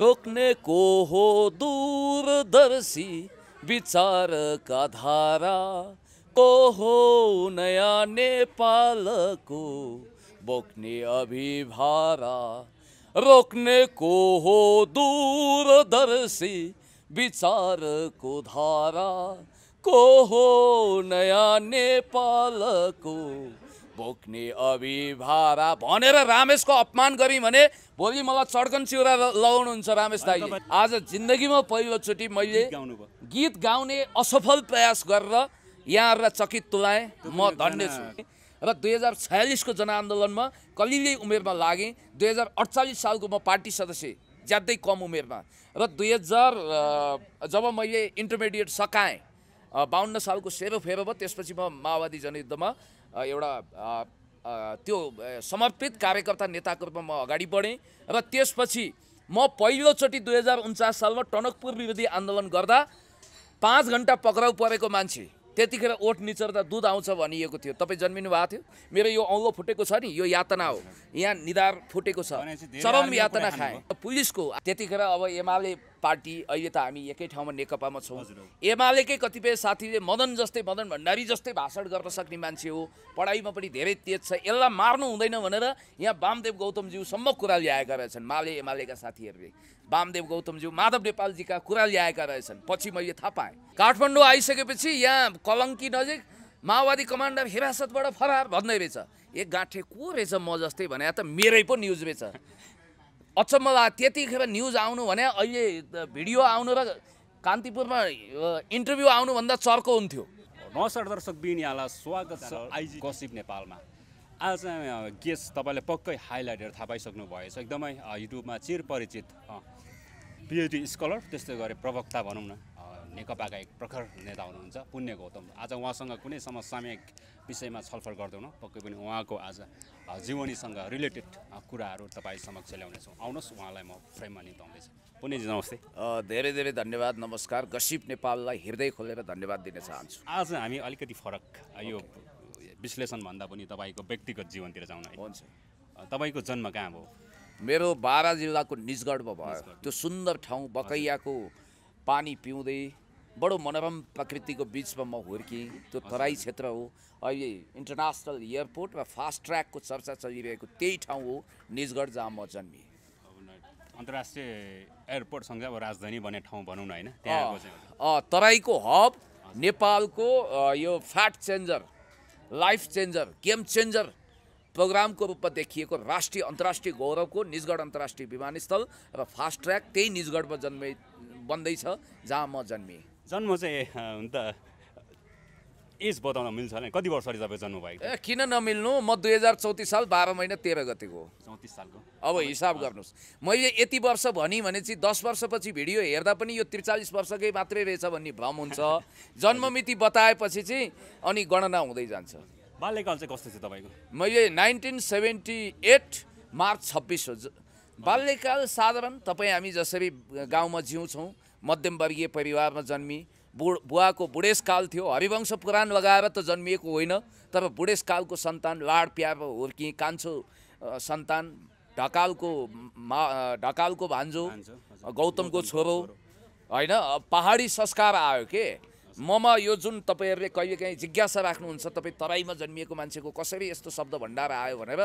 रोकने को हो दूर विचार का धारा को हो नया नेपाल को बोकने अभिभारा रोकने को हो दूर विचार को धारा को हो नया नेपाल को बोक्ने अभिभारा भनेर रामेशको अपमान गरी भने भोलि मलाई चडकन चिउरा लगाउनुहुन्छ रामेश दाई आज जिन्दगीमा पहिलोचोटि मैले गीत गाउने असफल प्रयास गरेर यहाँहरूलाई चकित तुलाएँ म धन्य छु र दुई हजार छयालिसको जनआन्दोलनमा कलिलै उमेरमा लागेँ दुई हजार अडचालिस सालको म पार्टी सदस्य ज्यादै कम उमेरमा र दुई हजार जब मैले इन्टरमिडिएट सकाएँ बाहन्न सालको सेरो फेरो भयो त्यसपछि म माओवादी जनयुद्धमा एउटा त्यो समर्पित कार्यकर्ता नेताको रूपमा म अगाडि बढेँ र त्यसपछि म पहिलोचोटि दुई हजार उन्चास सालमा टनकपुर विरोधी आन्दोलन गर्दा पाँच घन्टा पक्राउ परेको मान्छे त्यतिखेर ओठ निचर्दा दुध आउँछ भनिएको थियो तपाईँ जन्मिनु भएको थियो मेरो यो औँलो फुटेको छ नि यो यातना हो यहाँ निधार फुटेको छ चरम यातना खाएँ पुलिसको त्यतिखेर अब एमाले पार्टी अहिले त हामी एकै ठाउँमा नेकपामा छौँ एमालेकै कतिपय साथीले मदन जस्तै मदन भण्डारी जस्तै भाषण गर्न सक्ने मान्छे हो पढाइमा पनि धेरै तेज छ यसलाई मार्नु हुँदैन भनेर यहाँ वामदेव गौतमज्यूसम्म कुरा ल्याएका रहेछन् माले एमालेका साथीहरूले वामदेव गौतमज्यू माधव नेपालजीका कुरा ल्याएका रहेछन् पछि मैले थाहा पाएँ काठमाडौँ आइसकेपछि यहाँ कलङ्की नजिक माओवादी कमान्डर हिरासतबाट फरार भन्दै रहेछ एक गाँठे को रहेछ म जस्तै भने त मेरै पो न्युज रहेछ अचम्म लाग्यो त्यतिखेर न्युज आउनु भने अहिले भिडियो आउनु र कान्तिपुरमा इन्टरभ्यू आउनुभन्दा चर्को हुन्थ्यो नमस्कार दर्शक यहाँलाई स्वागत छ आइजी कसिप नेपालमा आज गेस्ट तपाईँले पक्कै हाइलाइटहरू थाहा पाइसक्नु भएछ एकदमै युट्युबमा चिर परिचित पिएचडी स्कलर त्यस्तै गरे प्रवक्ता भनौँ न नेकपाका एक प्रखर नेता हुनुहुन्छ पुण्य गौतम आज उहाँसँग कुनै समसामयिक विषयमा छलफल गर्दैनौँ पक्कै पनि उहाँको आज जीवनीसँग रिलेटेड कुराहरू तपाईँ समक्ष ल्याउनेछौँ आउनुहोस् उहाँलाई म फ्रेममा निताउँदैछु पुण्यजी नमस्ते धेरै धेरै धन्यवाद नमस्कार गसिप नेपाललाई हृदय खोलेर धन्यवाद दिन चाहन्छु आज हामी अलिकति फरक यो विश्लेषणभन्दा पनि तपाईँको व्यक्तिगत जीवनतिर जाउँ हुन्छ तपाईँको जन्म कहाँ हो मेरो बाह्र जिल्लाको निजगढमा भयो त्यो सुन्दर ठाउँ बकैयाको पानी पिउँदै बडो मनोरम प्रकृतिको बिचमा म हुर्केँ त्यो तराई क्षेत्र हो अहिले इन्टरनेसनल एयरपोर्ट र फास्ट ट्र्याकको चर्चा चलिरहेको त्यही ठाउँ हो निजगढ जहाँ म जन्मिएँ अन्तर्राष्ट्रिय एयरपोर्टसँग अब राजधानी भन्ने ठाउँ भनौँ न होइन तराईको हब नेपालको यो fat changer life changer game changer प्रोग्रामको रूपमा देखिएको राष्ट्रिय अन्तर्राष्ट्रिय गौरवको निजगढ अन्तर्राष्ट्रिय विमानस्थल र फास्ट ट्र्याक त्यही निजगढमा जन्मे बन्दैछ जहाँ म जन्मिएँ जन्म चाहिँ हुन त एज बताउन मिल्छ होला कति वर्ष अरे तपाईँ जन्म भएको ए किन नमिल्नु म दुई हजार चौतिस साल बाह्र महिना तेह्र गतिको चौतिस सालको अब हिसाब गर्नुहोस् मैले यति वर्ष भनेँ भने चाहिँ दस वर्षपछि भिडियो हेर्दा पनि यो त्रिचालिस वर्षकै मात्रै रहेछ भन्ने भ्रम हुन्छ जन्ममिति बताएपछि चाहिँ अनि गणना हुँदै जान्छ बाल्यकाल चाहिँ कस्तो छ तपाईँको मैले नाइन्टिन सेभेन्टी एट मार्च छब्बिस हो बाल्यकाल साधारण तपाईँ हामी जसरी गाउँमा जिउँछौँ मध्यमवर्गीय परिवारमा जन्मी बुढ बुवाको बुढेसकाल थियो हरिवंश पुराण लगाएर त जन्मिएको होइन तर बुढेसकालको सन्तान लाड प्यार हुर्की कान्छो सन्तान ढकालको मा ढकालको भान्जो गौतमको छोरो होइन पहाडी संस्कार आयो के ममा यो जुन तपाईँहरूले कहिलेकाहीँ जिज्ञासा राख्नुहुन्छ तपाईँ तराईमा जन्मिएको मान्छेको कसरी यस्तो शब्द भण्डार आयो भनेर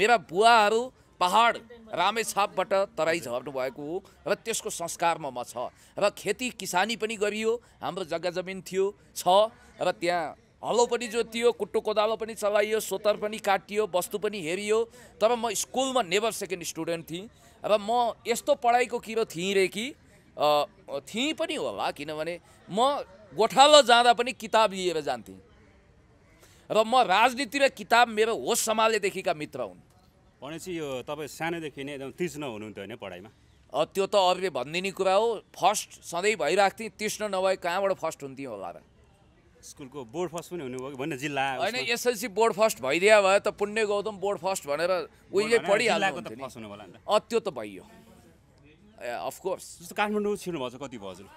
मेरा बुवाहरू पहाड रामेछापबाट तराई झर्नु भएको हो र त्यसको संस्कारमा म छ र खेती किसानी पनि गरियो हाम्रो जग्गा जमिन थियो छ र त्यहाँ हलो पनि जोतियो कुट्टो कोदालो पनि चलाइयो सोतर पनि काटियो वस्तु पनि हेरियो तर म स्कुलमा नेभर सेकेन्ड स्टुडेन्ट थिएँ र म यस्तो पढाइको किरो थिएँ रे कि थिएँ पनि होला किनभने म गोठालो जाँदा पनि किताब लिएर जान्थेँ र म राजनीति र किताब मेरो होस सम्हालेदेखिका मित्र हुन् भनेपछि यो तपाईँ सानैदेखि नै एकदम तिष्ण हुनुहुन्थ्यो होइन पढाइमा त्यो त अरूले भनिदिने कुरा हो फर्स्ट सधैँ भइरहेको थिएँ तिष्ण नभए कहाँबाट फर्स्ट हुन्थ्यो होला र स्कुलको बोर्ड फर्स्ट पनि हुनुभयो भन्ने जिल्ला होइन एसएलसी बोर्ड फर्स्ट भइदिया भयो त पुण्य गौतम बोर्ड फर्स्ट भनेर उहिले पढिहाल्नु त्यो त भइयो ए अफकोर्स जस्तो काठमाडौँ छिर्नुभएको छ कति भयो हजुर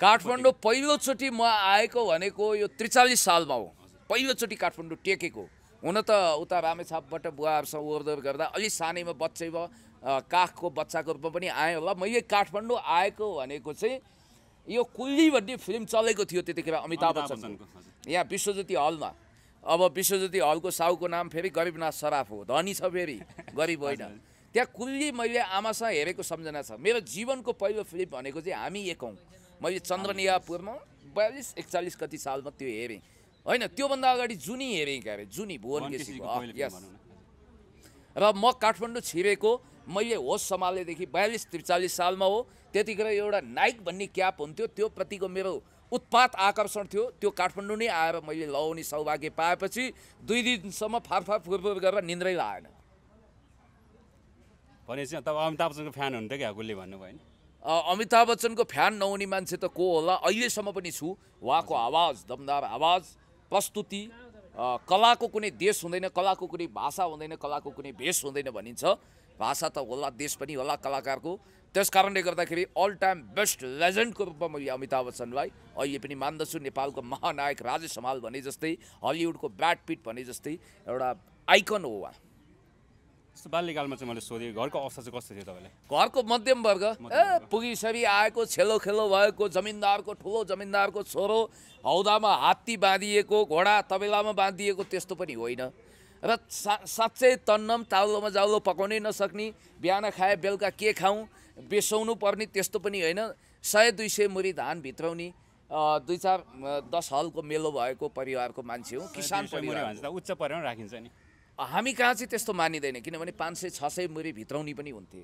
काठमाडौँ पहिलोचोटि म आएको भनेको यो त्रिचालिस सालमा हो पहिलोचोटि काठमाडौँ टेकेको हुन त उता रामेछापबाट बुवाहरूसँग ओहोरदोर गर्दा अलि सानैमा बच्चै भयो काखको बच्चाको रूपमा पनि आएँ होला मैले काठमाडौँ आएको भनेको चाहिँ यो कुल्ली भन्ने फिल्म चलेको थियो त्यतिखेर अमिताभ बच्चन यहाँ विश्वज्योति हलमा अब विश्वज्योति हलको साहुको नाम फेरि गरिबनाथ सराफ हो धनी छ फेरि गरिब होइन त्यहाँ कुल्ली मैले आमासँग हेरेको सम्झना छ मेरो जीवनको पहिलो फिल्म भनेको चाहिँ हामी एक हौँ मैले चन्द्रनियापुरमा बयालिस एकचालिस कति सालमा त्यो हेरेँ होइन त्योभन्दा अगाडि जुनी हेरेँ क्या अरे जुनी भुवन केसीको यस र म काठमाडौँ छिरेको मैले होस सम्हालेदेखि बयालिस त्रिचालिस सालमा हो त्यतिखेर एउटा नाइक भन्ने क्याप हुन्थ्यो त्यो त्योप्रतिको मेरो उत्पात आकर्षण थियो त्यो काठमाडौँ नै आएर मैले लगाउने सौभाग्य पाएपछि दुई दिनसम्म फारफार फुरफुर गरेर निन्द्रै लाएन भनेपछि अमिताभ बच्चनको फ्यान हुन्थ्यो क्या कसले भन्नुभयो नि अमिताभ बच्चनको फ्यान नहुने मान्छे त को होला अहिलेसम्म पनि छु उहाँको आवाज दमदार आवाज प्रस्तुति कलाको कुनै देश हुँदैन कलाको कुनै भाषा हुँदैन कलाको कुनै भेष हुँदैन भनिन्छ भाषा त होला देश पनि होला कलाकारको त्यस कारणले गर्दाखेरि अल टाइम बेस्ट लेजेन्डको रूपमा मैले अमिताभ बच्चनलाई अहिले पनि मान्दछु नेपालको महानायक राजेश हमाल भने जस्तै हलिउडको ब्याड पिट भने जस्तै एउटा आइकन हो उहाँ बाल्यकालमा चाहिँ मैले सोधेँ घरको अवस्था चाहिँ कस्तो थियो तपाईँलाई घरको मध्यम वर्ग ए पुगिसरी आएको छेलो खेलो भएको जमिनदारको ठुलो जमिनदारको छोरो हौदामा हात्ती बाँधिएको घोडा तबेलामा बाँधिएको त्यस्तो पनि होइन र साँच्चै तन्नम ताउलोमा जाउलो पकाउनै नसक्ने बिहान खाए बेलुका के खाउँ बेसाउनु पर्ने त्यस्तो पनि होइन सय दुई सय मुरी धान भित्राउने दुई चार दस हलको मेलो भएको परिवारको मान्छे हो किसान उच्च परिवार राखिन्छ नि हामी कहाँ चाहिँ त्यस्तो मानिँदैन किनभने पाँच सय छ सय मुरी भित्राउने पनि हुन्थे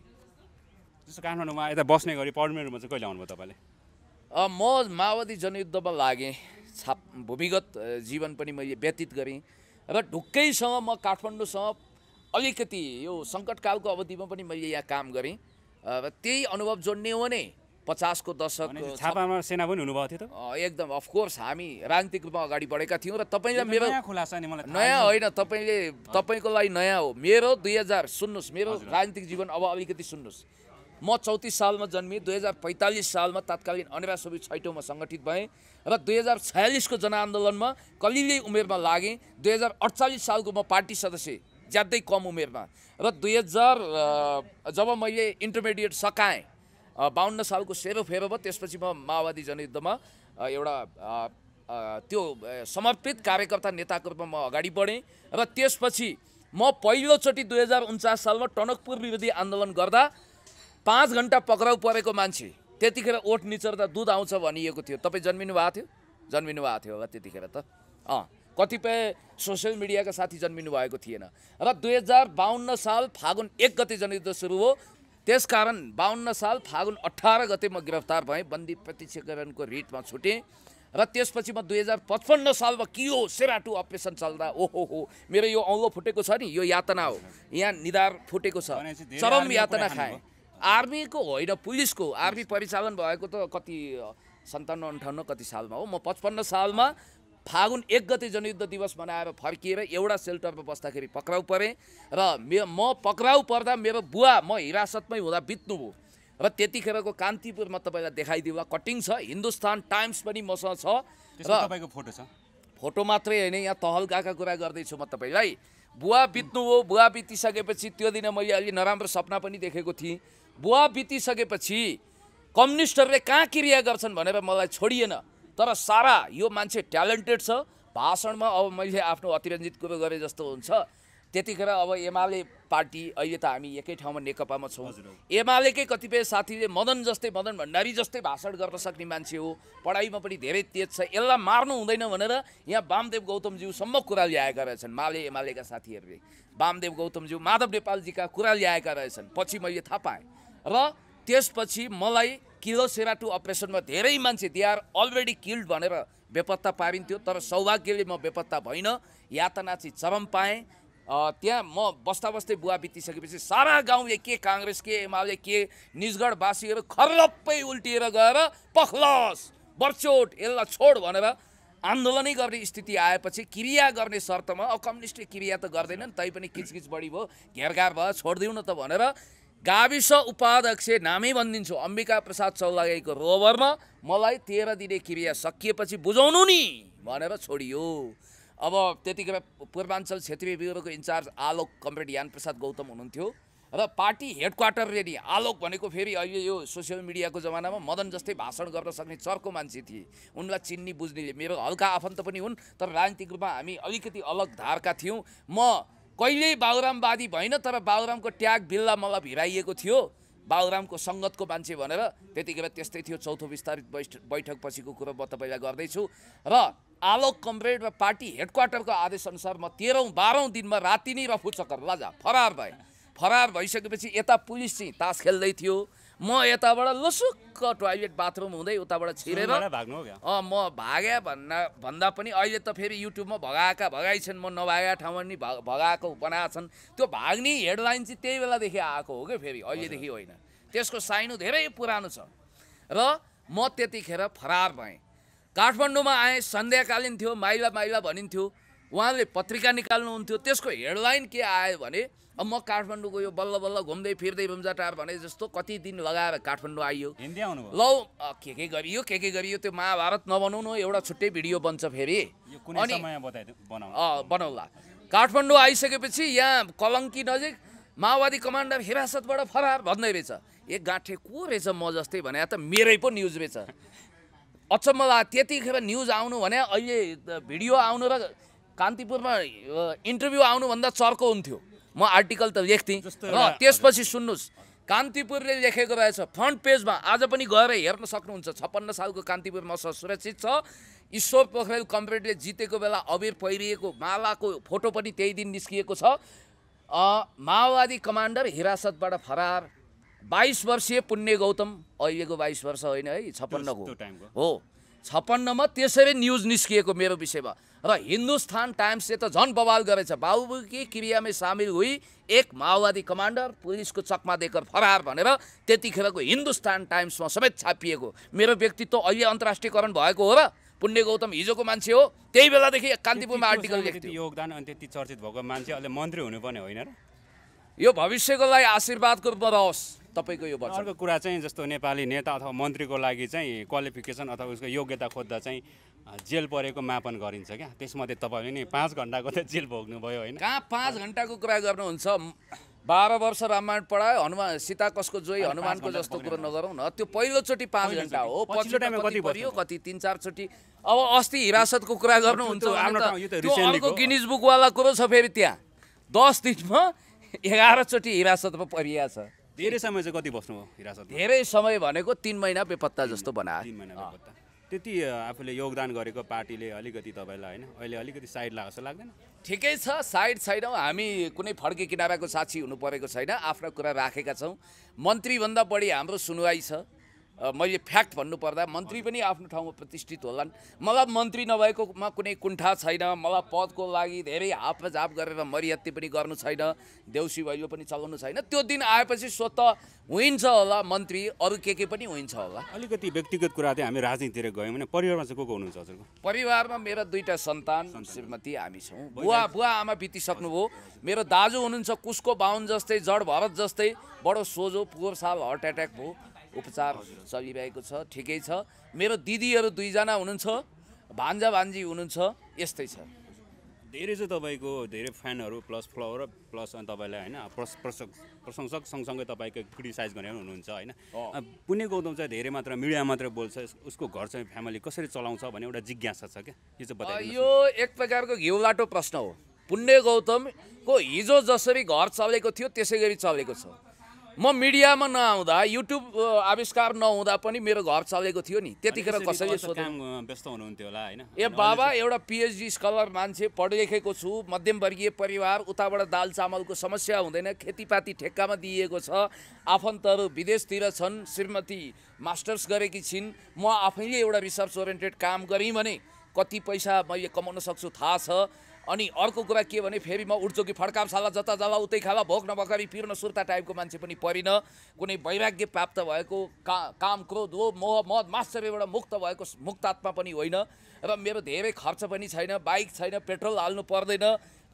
जस्तो काठमाडौँमा यता बस्ने गरी पर्मेन्टमा चाहिँ कहिले आउनुभयो तपाईँले म माओवादी जनयुद्धमा लागेँ छाप भूमिगत जीवन पनि मैले व्यतीत गरेँ र ढुक्कैसँग म काठमाडौँसँग अलिकति यो सङ्कटकालको अवधिमा पनि मैले यहाँ काम गरेँ र त्यही अनुभव जोड्ने हो भने पचासको दशक छापामा सेना पनि हुनुभएको थियो त एकदम अफकोर्स हामी राजनीतिक रूपमा अगाडि बढेका थियौँ र तपाईँलाई मेरो नयाँ होइन तपाईँले तपाईँको लागि नयाँ हो मेरो दुई हजार सुन्नुहोस् मेरो राजनीतिक जीवन अब अलिकति सुन्नुहोस् म चौतिस सालमा जन्मेँ दुई हजार पैँतालिस सालमा तत्कालीन अनिरा सबै छैटौँमा सङ्गठित भएँ र दुई हजार छयालिसको जनआन्दोलनमा कलिलै उमेरमा लागेँ दुई हजार अडचालिस सालको म पार्टी सदस्य ज्यादै कम उमेरमा र दुई हजार जब मैले इन्टरमिडिएट सकाएँ बाहन्न सालको सेरो फेरो भयो त्यसपछि म माओवादी जनयुद्धमा एउटा त्यो समर्पित कार्यकर्ता नेताको रूपमा म अगाडि बढेँ र त्यसपछि म पहिलोचोटि दुई हजार उन्चास सालमा टनकपुर विरोधी आन्दोलन गर्दा पाँच घन्टा पक्राउ परेको मान्छे त्यतिखेर ओठ निचर्दा दुध आउँछ भनिएको थियो तपाईँ जन्मिनु भएको थियो जन्मिनु भएको थियो होला त्यतिखेर त अँ कतिपय सोसियल मिडियाका साथी जन्मिनु भएको थिएन र दुई हजार बाहन्न साल फागुन एक गते जनयुद्ध सुरु हो त्यसकारण बाहन्न साल फागुन अठार गते म गिरफ्तार भएँ बन्दी प्रतिक्षकरणको रिटमा छुटेँ र त्यसपछि म दुई हजार पचपन्न सालमा के हो सेराटु अपरेसन चल्दा ओहो हो मेरो यो औँलो फुटेको छ नि यो यातना हो यहाँ निधार फुटेको छ चरम यातना खाएँ आर्मीको होइन पुलिसको आर्मी परिचालन भएको त कति सन्ताउन्न अन्ठाउन्न कति सालमा हो म पचपन्न सालमा फागुन एक गते जनयुद्ध दिवस मनाएर फर्किएर एउटा सेल्टरमा बस्दाखेरि पक्राउ परेँ र मे म पक्राउ पर्दा मेरो बुवा म हिरासतमै हुँदा बित्नुभयो र त्यतिखेरको कान्तिपुरमा म तपाईँलाई देखाइदिउँ कटिङ छ हिन्दुस्तान टाइम्स पनि मसँग छ र तपाईँको फोटो छ फोटो मात्रै होइन यहाँ तहल्काका कुरा गर्दैछु म तपाईँलाई बुवा बित्नु हो बुवा बितिसकेपछि त्यो दिन मैले अलि नराम्रो सपना पनि देखेको थिएँ बुवा बितिसकेपछि कम्युनिस्टहरूले कहाँ क्रिया गर्छन् भनेर मलाई छोडिएन तर सारा यो मान्छे ट्यालेन्टेड छ भाषणमा अब मैले आफ्नो अतिरञ्जित कुरो गरेँ जस्तो हुन्छ त्यतिखेर अब एमाले पार्टी अहिले त हामी एकै ठाउँमा नेकपामा छौँ एमालेकै कतिपय साथीले मदन जस्तै मदन भण्डारी जस्तै भाषण गर्न सक्ने मान्छे हो पढाइमा पनि धेरै तेज छ यसलाई मार्नु हुँदैन भनेर यहाँ वामदेव गौतमज्यूसम्म कुरा ल्याएका रहेछन् माले एमालेका साथीहरूले वामदेव गौतमज्यू माधव नेपालजीका कुरा ल्याएका रहेछन् पछि मैले थाहा पाएँ र त्यसपछि मलाई किलो सेवा टु अपरेसनमा धेरै मान्छे दे आर अलरेडी किल्ड भनेर बेपत्ता पारिन्थ्यो तर सौभाग्यले म बेपत्ता भइनँ यातना चाहिँ चरम पाएँ त्यहाँ म बस्दा बस्दै बुवा बितिसकेपछि सारा गाउँले के काङ्ग्रेस के एमाले के निजगढवासीहरू खर्लप्पै उल्टिएर गएर पखलस बर्चोट यसलाई छोड भनेर आन्दोलनै गर्ने स्थिति आएपछि क्रिया गर्ने शर्तमा अकम्युनिस्टले क्रिया त गर्दैनन् तै पनि किचकिच बढी भयो घेरघार भयो छोडिदिउँ न त भनेर गाविस उपाध्यक्ष नामै भनिदिन्छु अम्बिका प्रसाद चौलागाईको रोभरमा मलाई तेह्र दिने क्रिया सकिएपछि बुझाउनु नि भनेर छोडियो अब त्यतिखेर पूर्वाञ्चल क्षेत्रीय ब्युरोको इन्चार्ज आलोक कमरेड यान प्रसाद गौतम हुनुहुन्थ्यो र party head headquarter ready Alok भनेको फेरि अहिले यो सोसियल मिडियाको जमानामा मदन जस्तै भाषण गर्न सक्ने चर्को मान्छे थिए उनलाई चिन्ने बुझ्ने मेरो हल्का आफन्त पनि हुन् तर राजनीतिक रूपमा हामी अलिकति अलग धारका थियौँ म कहिल्यै बाबुरामवादी भएन तर बाबुरामको ट्याग बिल्ला मलाई भिराइएको थियो बाबुरामको सङ्गतको मान्छे भनेर त्यतिखेर त्यस्तै थियो चौथो विस्तारित बैठक पछिको कुरो म तपाईँलाई गर्दैछु र आलोक कमरेड र पार्टी हेडक्वार्टरको आदेशअनुसार म तेह्रौँ बाह्रौँ दिनमा राति नै रफु चक्कर लाजा फरार भएँ फरार भइसकेपछि यता पुलिस चाहिँ तास खेल्दै थियो म यताबाट लसुक्क टोइलेट बाथरुम हुँदै उताबाट छिरेर म भाग्या भन्दा भन्दा पनि अहिले त फेरि युट्युबमा भगाएका भगाइछन् म नभएका ठाउँमा नि भगाएको बनाएछन् त्यो भाग्ने हेडलाइन चाहिँ त्यही बेलादेखि आएको हो क्या फेरि अहिलेदेखि होइन त्यसको साइनो धेरै पुरानो छ र म त्यतिखेर फरार भएँ काठमाडौँमा आएँ सन्ध्याकालीन थियो माइला माइला भनिन्थ्यो उहाँले पत्रिका निकाल्नुहुन्थ्यो त्यसको हेडलाइन के आयो भने अब म काठमाडौँको यो बल्ल बल्ल घुम्दै फिर्दै बुम्जाटार भने जस्तो कति दिन लगाएर काठमाडौँ आइयो लौ के के गरियो के के गरियो त्यो महाभारत नबनाउनु एउटा छुट्टै भिडियो बन्छ फेरि अनि बनाउला काठमाडौँ आइसकेपछि यहाँ कलङ्की नजिक माओवादी कमान्डर हिरासतबाट फरार भन्दै रहेछ ए गाँठे को रहेछ म जस्तै भने त मेरै पो न्युज रहेछ अचम्म लाग्यो त्यतिखेर न्युज आउनु भने अहिले भिडियो आउनु र कान्तिपुरमा इन्टरभ्यू आउनुभन्दा चर्को हुन्थ्यो म आर्टिकल त लेख्थेँ र त्यसपछि सुन्नुहोस् कान्तिपुरले लेखेको रहेछ फ्रन्ट पेजमा आज पनि गएर हेर्न सक्नुहुन्छ छप्पन्न सालको कान्तिपुर म सुरक्षित छ ईश्वर पोखरेल कम्प्रेडले जितेको बेला अबेर पहिरिएको मालाको फोटो पनि त्यही दिन निस्किएको छ माओवादी कमान्डर हिरासतबाट फरार बाइस वर्षीय पुण्य गौतम अहिलेको बाइस वर्ष होइन है छप्पन्नको हो छप्पन्नमा त्यसरी न्युज निस्किएको मेरो विषयमा र हिन्दुस्तान टाइम्सले त झन् बवाल गरेछ बाबुकी क्रियामै सामेल हुई एक माओवादी कमान्डर पुलिसको चकमा देकर फरार भनेर त्यतिखेरको हिन्दुस्तान टाइम्समा समेत छापिएको मेरो व्यक्तित्व अहिले अन्तर्राष्ट्रियकरण भएको हो र पुण्य गौतम हिजोको मान्छे हो त्यही बेलादेखि कान्तिपुरमा आर्टिकल लेख्थ्यो योगदान अनि त्यति चर्चित भएको मान्छे अहिले मन्त्री हुनुपर्ने होइन र यो भविष्यको लागि आशीर्वादको रूपमा रहोस् तपाईँको यो अर्को कुरा चाहिँ जस्तो नेपाली नेता अथवा मन्त्रीको लागि चाहिँ क्वालिफिकेसन अथवा उसको योग्यता खोज्दा चाहिँ जेल परेको मापन गरिन्छ क्या त्यसमध्ये तपाईँले नि पाँच घन्टाको त जेल भोग्नुभयो होइन कहाँ पाँच घन्टाको कुरा गर्नुहुन्छ बाह्र वर्ष रामायण पढायो हनुमान सीता कसको जोई हनुमानको जस्तो कुरो नगरौँ न त्यो पहिलोचोटि पाँच घन्टा हो पछिल्लो कति पऱ्यो कति तिन चारचोटि अब अस्ति हिरासतको कुरा गर्नुहुन्छ अर्को गिनिज बुकवाला कुरो छ फेरि त्यहाँ दस दिनमा एघारचोटि हिरासतमा परिया छ धेरै समय चाहिँ कति बस्नु हिरासत धेरै समय भनेको तिन महिना बेपत्ता जस्तो बनायो तिन महिना बेपत्ता त्यति आफूले योगदान गरेको पार्टीले अलिकति तपाईँलाई होइन अहिले अलिकति साइड लाग्छ जस्तो लाग्दैन ठिकै छ साइड छैनौँ हामी कुनै फड्के किनाराको साक्षी हुनु परेको छैन आफ्ना कुरा राखेका छौँ मन्त्रीभन्दा बढी हाम्रो सुनवाई छ मैले फ्याक्ट भन्नुपर्दा मन्त्री पनि आफ्नो ठाउँमा प्रतिष्ठित होलान् मलाई मन्त्री नभएकोमा कुनै कुण्ठा छैन मलाई पदको लागि धेरै हापझाप गरेर मरियत्ती पनि गर्नु छैन देउसी भैलो पनि चलाउनु छैन त्यो दिन आएपछि स्वत हुन्छ होला मन्त्री अरू के के पनि हुन्छ होला अलिकति व्यक्तिगत कुरा चाहिँ हामी राजनीतिर गयौँ भने परिवारमा चाहिँ को को हुनुहुन्छ हजुरको परिवारमा मेरो दुईवटा सन्तान श्रीमती हामी छौँ बुवा बुवा आमा बितिसक्नुभयो मेरो दाजु हुनुहुन्छ कुसको बाहुन जस्तै जड भरत जस्तै बडो सोझो पोहोर साल हार्ट एट्याक भयो उपचार चलिरहेको छ ठिकै छ मेरो दिदीहरू दुईजना हुनुहुन्छ भान्जा भान्जी हुनुहुन्छ यस्तै छ धेरै चाहिँ तपाईँको धेरै फ्यानहरू प्लस फ्लोवर प्लस अनि तपाईँलाई होइन प्रस प्रशंसक प्रशंसक सँगसँगै तपाईँको क्रिटिसाइज गरेर पनि हुनुहुन्छ होइन पुण्य गौतम चाहिँ धेरै मात्र मिडिया मात्र बोल्छ उसको घर चाहिँ फ्यामिली कसरी चलाउँछ भन्ने एउटा जिज्ञासा छ क्या यो चाहिँ बताइ यो एक प्रकारको घिउलाटो प्रश्न हो पुण्य गौतमको हिजो जसरी घर चलेको थियो त्यसै गरी चलेको छ म मिडियामा नआउँदा युट्युब आविष्कार नहुँदा पनि मेरो घर चलेको थियो नि त्यतिखेर कसैले व्यस्त हुनुहुन्थ्यो होला होइन ए बाबा एउटा पिएचडी स्कलर मान्छे लेखेको छु मध्यमवर्गीय परिवार उताबाट दाल चामलको समस्या हुँदैन खेतीपाती ठेक्कामा दिइएको छ आफन्तहरू विदेशतिर छन् श्रीमती मास्टर्स गरेकी छिन् म आफैले एउटा रिसर्च ओरिएन्टेड काम गरेँ भने कति पैसा मैले कमाउन सक्छु थाहा छ अनि अर्को कुरा के भने फेरि म उठ्छु कि फड्काम साला जता जाला उतै खाला भोक नभकरी पिर्न सुर्ता टाइपको मान्छे पनि परिन कुनै वैराग्य प्राप्त भएको का काम क्रोध हो मोह मद मात्सर्यबाट मुक्त भएको मुक्तात्मा पनि होइन र मेरो धेरै खर्च पनि छैन बाइक छैन पेट्रोल हाल्नु पर्दैन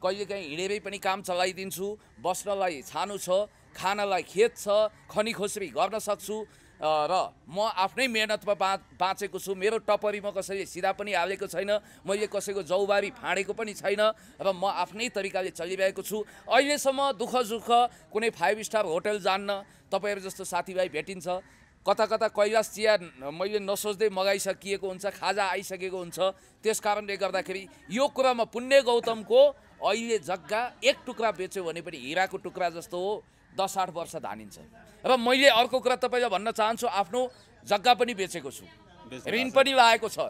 कहिलेकाहीँ हिँडेरै पनि काम चलाइदिन्छु बस्नलाई छानो छ खानालाई खेत छ खनी गर्न सक्छु र म आफ्नै मेहनतमा बा बाँचेको छु मेरो टपरीमा म कसैले सिधा पनि हालेको छैन मैले कसैको जौबारी फाँडेको पनि छैन र म आफ्नै तरिकाले चलिरहेको छु अहिलेसम्म दुःख सुख कुनै फाइभ स्टार होटल जान्न तपाईँहरू जस्तो साथीभाइ भेटिन्छ कता कता कैलाश चिया मैले नसोच्दै मगाइसकिएको हुन्छ खाजा आइसकेको हुन्छ त्यस कारणले गर्दाखेरि यो कुरामा पुण्य गौतमको अहिले जग्गा एक टुक्रा बेच्यो भने पनि हिराको टुक्रा जस्तो हो दस आठ वर्ष धानिन्छ र मैले अर्को कुरा तपाईँलाई भन्न चाहन्छु आफ्नो जग्गा पनि बेचेको छु ऋण पनि लागेको छ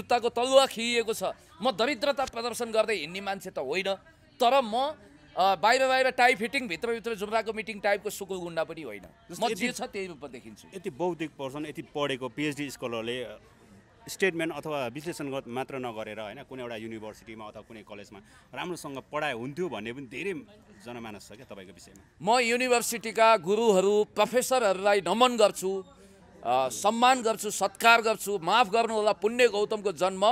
जुत्ताको तलुवा खिएको छ म दरिद्रता प्रदर्शन गर्दै हिँड्ने मान्छे त होइन तर म बाहिर बाहिर टाइप फिटिङ भित्रभित्र जुम्राको मिटिङ टाइपको सुकुल गुन्डा पनि होइन म जे छ त्यही रूपमा देखिन्छु यति बौद्धिक पर्सन यति पढेको पिएचडी स्कलरले स्टेटमेन्ट अथवा विश्लेषणगत मात्र नगरेर होइन कुनै एउटा युनिभर्सिटीमा अथवा कुनै कलेजमा राम्रोसँग पढाइ हुन्थ्यो भन्ने पनि धेरै जनमानस छ क्या तपाईँको विषयमा म युनिभर्सिटीका गुरुहरू प्रोफेसरहरूलाई नमन गर्छु सम्मान गर्छु सत्कार गर्छु माफ गर्नुहोला पुण्य गौतमको जन्म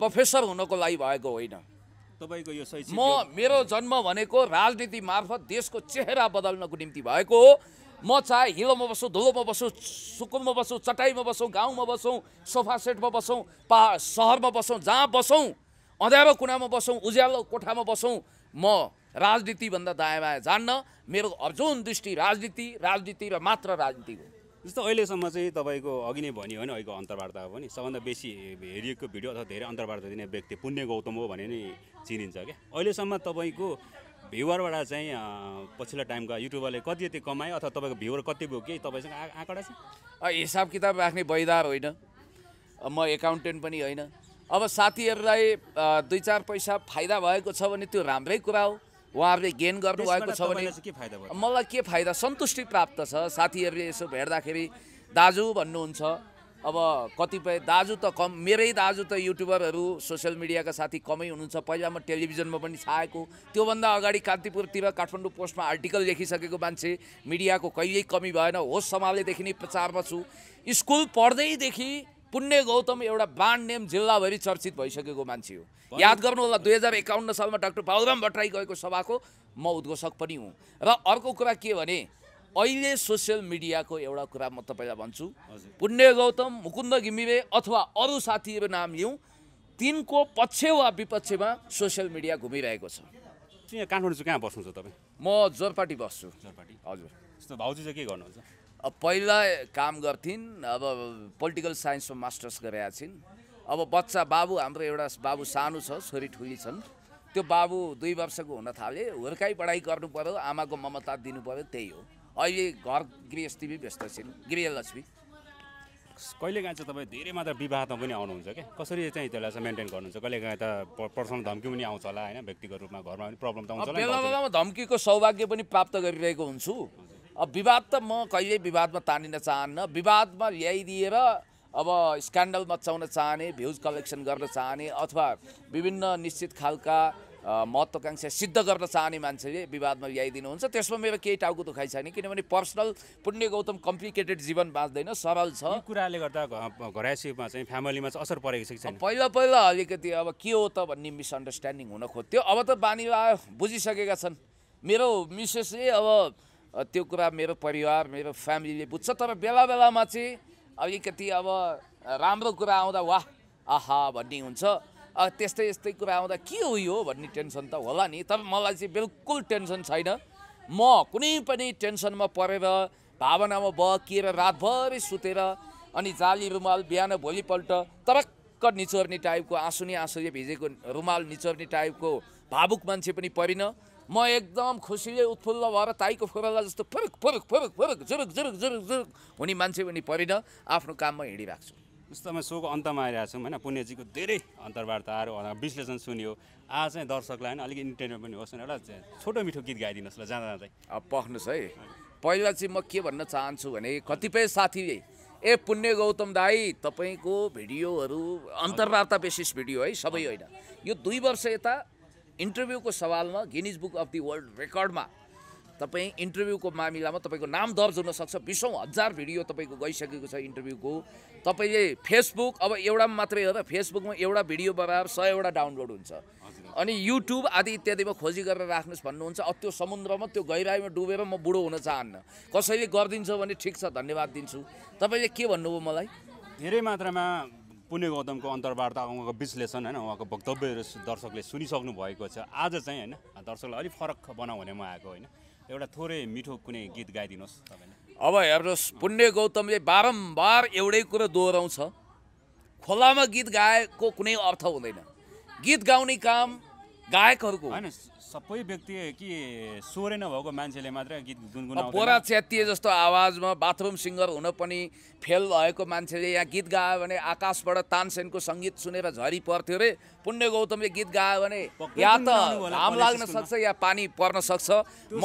प्रोफेसर हुनको लागि भएको होइन तपाईँको यो म मेरो जन्म भनेको राजनीति मार्फत देशको चेहरा बदल्नको निम्ति भएको हो म चाहे हिलोमा बसौँ धुलोमा बसौँ सुकुममा बसौँ चटाइमा बसौँ गाउँमा बसौँ सोफा सेटमा बसौँ पा सहरमा बसौँ जहाँ बसौँ अँध्यारो कुनामा बसौँ उज्यालो कोठामा बसौँ म राजनीतिभन्दा दायाँ बायाँ जान्न मेरो अर्जुन दृष्टि राजनीति राजनीति र मात्र राजनीति हो जस्तो अहिलेसम्म चाहिँ तपाईँको अघि नै भनियो भने अहिलेको अन्तर्वार्ता पनि सबभन्दा बेसी हेरिएको भिडियो अथवा धेरै अन्तर्वार्ता दिने व्यक्ति पुण्य गौतम हो भने नै चिनिन्छ क्या अहिलेसम्म तपाईँको भ्युवरबाट चाहिँ पछिल्लो टाइमका युट्युबरले कति यति कमायो अथवा तपाईँको भ्युवर कति भयो कि तपाईँसँग आँकडा छ हिसाब किताब राख्ने बैदार होइन म एकाउन्टेन्ट पनि होइन अब साथीहरूलाई दुई चार पैसा फाइदा भएको छ भने त्यो राम्रै कुरा हो उहाँहरूले गेन गर्नुभएको छ भने मलाई के फाइदा सन्तुष्टि प्राप्त छ साथीहरूले यसो भेट्दाखेरि दाजु भन्नुहुन्छ अब कतिपय दाजु त कम मेरै दाजु त युट्युबरहरू सोसियल मिडियाका साथी कमै हुनुहुन्छ पहिला म टेलिभिजनमा पनि छाएको त्योभन्दा अगाडि कान्तिपुरतिर काठमाडौँ पोस्टमा आर्टिकल लेखिसकेको मान्छे मिडियाको कहिल्यै कमी भएन होस् सम्हालेदेखि नै प्रचारमा छु स्कुल पढ्दैदेखि पुण्य गौतम एउटा ब्रान्ड नेम जिल्लाभरि चर्चित भइसकेको मान्छे हो याद गर्नु होला दुई हजार एकाउन्न सालमा डाक्टर बाबुराम भट्टराई गएको सभाको म उद्घोषक पनि हुँ र अर्को कुरा के भने अहिले सोसियल मिडियाको एउटा कुरा म तपाईँलाई भन्छु पुण्य गौतम मुकुन्द घिमिरे अथवा अरू साथीहरू नाम लिउँ तिनको पक्ष वा विपक्षमा सोसियल मिडिया घुमिरहेको छ काठमाडौँ कहाँ बस्नुहुन्छ तपाईँ म जोरपाटी बस्छु जोरपाटी हजुर भाउजू चाहिँ के गर्नुहुन्छ अब पहिला काम गर्थिन् अब पोलिटिकल साइन्समा मास्टर्स गरेका छिन् अब बच्चा बाबु हाम्रो एउटा बाबु सानो छ छोरी ठुली छन् त्यो बाबु दुई वर्षको हुन थाले हुर्काइ पढाइ गर्नु पऱ्यो आमाको ममता दिनु पऱ्यो त्यही हो अहिले घर गृहस्थी व्यस्त छिन् गृहलक्ष्मी कहिलेकाहीँ चाहिँ तपाईँ धेरै मात्रा विवादमा पनि आउनुहुन्छ क्या कसरी चाहिँ त्यसलाई चाहिँ मेन्टेन गर्नुहुन्छ कहिलेकाहीँ त पर्सनल धम्की पनि आउँछ होला होइन व्यक्तिगत रूपमा घरमा पनि प्रब्लम त आउँछ बेला बेलामा धम्कीको सौभाग्य पनि प्राप्त गरिरहेको हुन्छु अब विवाद त म कहिले विवादमा तानिन चाहन्न विवादमा ल्याइदिएर अब स्क्यान्डल मचाउन चाहने भ्युज कलेक्सन गर्न चाहने अथवा विभिन्न निश्चित खालका महत्त्वकाङ्क्षा सिद्ध गर्न चाहने मान्छेले विवादमा ल्याइदिनुहुन्छ त्यसमा मेरो केही टाउको दुखाइ छैन किनभने पर्सनल पुण्य गौतम कम्प्लिकेटेड जीवन बाँच्दैन सरल छ कुराले गर्दा घरसीमा चाहिँ फ्यामिलीमा चाहिँ असर परेको छ पहिला पहिला अलिकति अब के हो त भन्ने मिसअन्डरस्ट्यान्डिङ हुन खोज्थ्यो अब त बानी बुझिसकेका छन् मेरो मिसेसले अब त्यो कुरा मेरो परिवार मेरो फ्यामिलीले बुझ्छ तर बेला बेलामा चाहिँ अलिकति अब राम्रो कुरा आउँदा वाह आहा भन्ने हुन्छ त्यस्तै यस्तै कुरा आउँदा के हो यो भन्ने टेन्सन त होला नि तर मलाई चाहिँ बिल्कुल टेन्सन छैन म कुनै पनि टेन्सनमा परेर भावनामा बकिएर रातभरि सुतेर अनि जाली रुमाल बिहान भोलिपल्ट तरक्क निचोर्ने टाइपको आँसुनी आँसुले भिजेको रुमाल निचोर्ने टाइपको भावुक मान्छे पनि परिनँ म एकदम खुसीले उत्फुल्ल भएर ताईको फोरला जस्तो फुरुक फुरुक फुरुक फुरुक जुरुक जुरुक जुरुक जुरुक हुने मान्छे पनि परिन आफ्नो काममा हिँडिरहेको छु वास्तवमा सोको अन्तमा आइरहेको छौँ होइन पुण्यजीको धेरै अन्तर्वार्ताहरू विश्लेषण सुन्यो आज चाहिँ दर्शकलाई होइन अलिक इन्टरटेनमेन्ट पनि होस् एउटा छोटो मिठो गीत गाइदिनुहोस् ल जाँदा जाँदै अब पख्नुहोस् है पहिला चाहिँ म के भन्न चाहन्छु भने कतिपय साथी ए पुण्य गौतम दाई तपाईँको भिडियोहरू अन्तर्वार्ता बेसिस भिडियो है सबै होइन यो दुई वर्ष यता इन्टरभ्यूको सवालमा Guinness book of the world रेकर्डमा तपाईँ इन्टरभ्यूको मामिलामा तपाईँको नाम दर्ज हुनसक्छ बिसौँ हजार भिडियो तपाईँको गइसकेको छ इन्टरभ्यूको तपाईँले फेसबुक अब एउटा मात्रै हो त फेसबुकमा एउटा भिडियो बराबर सयवटा डाउनलोड हुन्छ अनि युट्युब आदि इत्यादिमा खोजी गरेर राख्नुहोस् भन्नुहुन्छ अब त्यो समुद्रमा त्यो गहिराईमा डुबेर म बुढो हुन चाहन्न कसैले गरिदिन्छ भने ठिक छ धन्यवाद दिन्छु तपाईँले के भन्नुभयो मलाई धेरै मात्रामा पुण्य गौतमको अन्तर्वार्ता उहाँको विश्लेषण होइन उहाँको वक्तव्यहरू दर्शकले सुनिसक्नु भएको छ आज चाहिँ होइन दर्शकलाई अलिक फरक भने म आएको होइन एउटा थोरै मिठो कुनै गीत गाइदिनुहोस् तपाईँले अब हेर्नुहोस् पुण्य गौतमले बारम्बार एउटै कुरो दोहोऱ्याउँछ खोलामा गीत गाएको कुनै अर्थ हुँदैन गीत गाउने काम गायकहरूको होइन सबै व्यक्ति कि स्वरै नभएको मान्छेले मात्र गीत गुनगुनाउँछ बोरा जस्तो आवाजमा बाथरुम सिङ्गर हुन पनि फेल भएको मान्छेले यहाँ गीत गायो भने आकाशबाट तानसेनको सङ्गीत सुनेर झरी पर्थ्यो अरे पुण्य गौतमले गीत गायो भने या त घाम लाग्न सक्छ या पानी पर्न सक्छ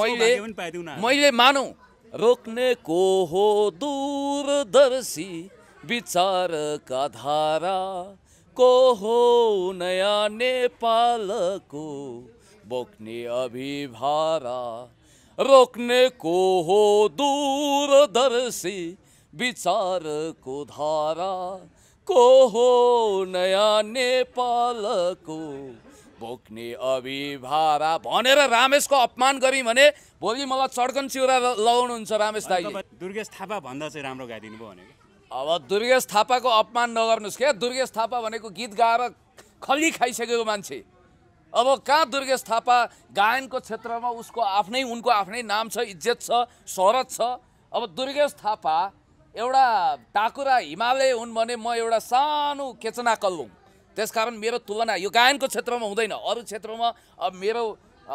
मैले मैले मानौँ रोक्ने को हो दूरदर्शी विचारका धारा को हो नयाँ नेपालको बोक्ने अभिभारा रोक्ने को हो दूरदर्शी विचारको धारा को हो नयाँ नेपालको बोक्ने अभिभारा भनेर रामेशको अपमान गरी भने भोलि मलाई चड्कन चिउरा लगाउनुहुन्छ रामेश दाई दुर्गेश थापा भन्दा चाहिँ राम्रो गाइदिनु भयो भनेको अब दुर्गेश थापाको अपमान नगर्नुहोस् क्या दुर्गेश थापा भनेको गीत गाएर खल्ली खाइसकेको मान्छे अब कहाँ दुर्गेश थापा गायनको क्षेत्रमा उसको आफ्नै उनको आफ्नै नाम छ इज्जत छ सहरत छ अब दुर्गेश थापा एउटा टाकुरा हिमालय हुन् भने म एउटा सानो केचना कल्लुङ त्यसकारण मेरो तुलना यो गायनको क्षेत्रमा हुँदैन अरू क्षेत्रमा अब मेरो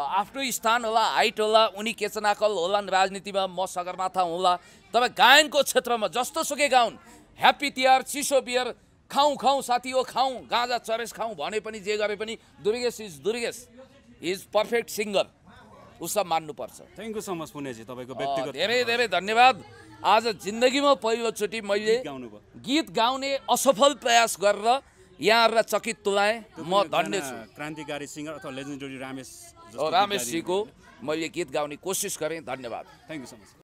आफ्नो स्थान होला हाइट होला उनी केचनाकल होला राजनीतिमा म सगरमाथा होला तपाईँ गायनको क्षेत्रमा जस्तो सुकै गाउन् ह्याप्पी तिहार चिसो बियर खाउँ खाउँ साथी हो खाउँ गाँजा चरेस खाउँ भने पनि जे गरे पनि Durgesh is Durgesh is perfect singer उस मान्नुपर्छ थ्याङ्क यू सो मच पुनेजी तपाईँको व्यक्तिगत धेरै धेरै धन्यवाद आज जिन्दगीमा पहिलोचोटि मैले गीत गाउने असफल प्रयास गरेर यहाँहरूलाई चकित तुलाएँ म धन्य छु क्रान्तिकारी सिङ्गर अथवा लेजेन्डरी रामेश रामेशजीको मैले गीत गाउने कोसिस गरेँ धन्यवाद थ्याङ्क यू सो मच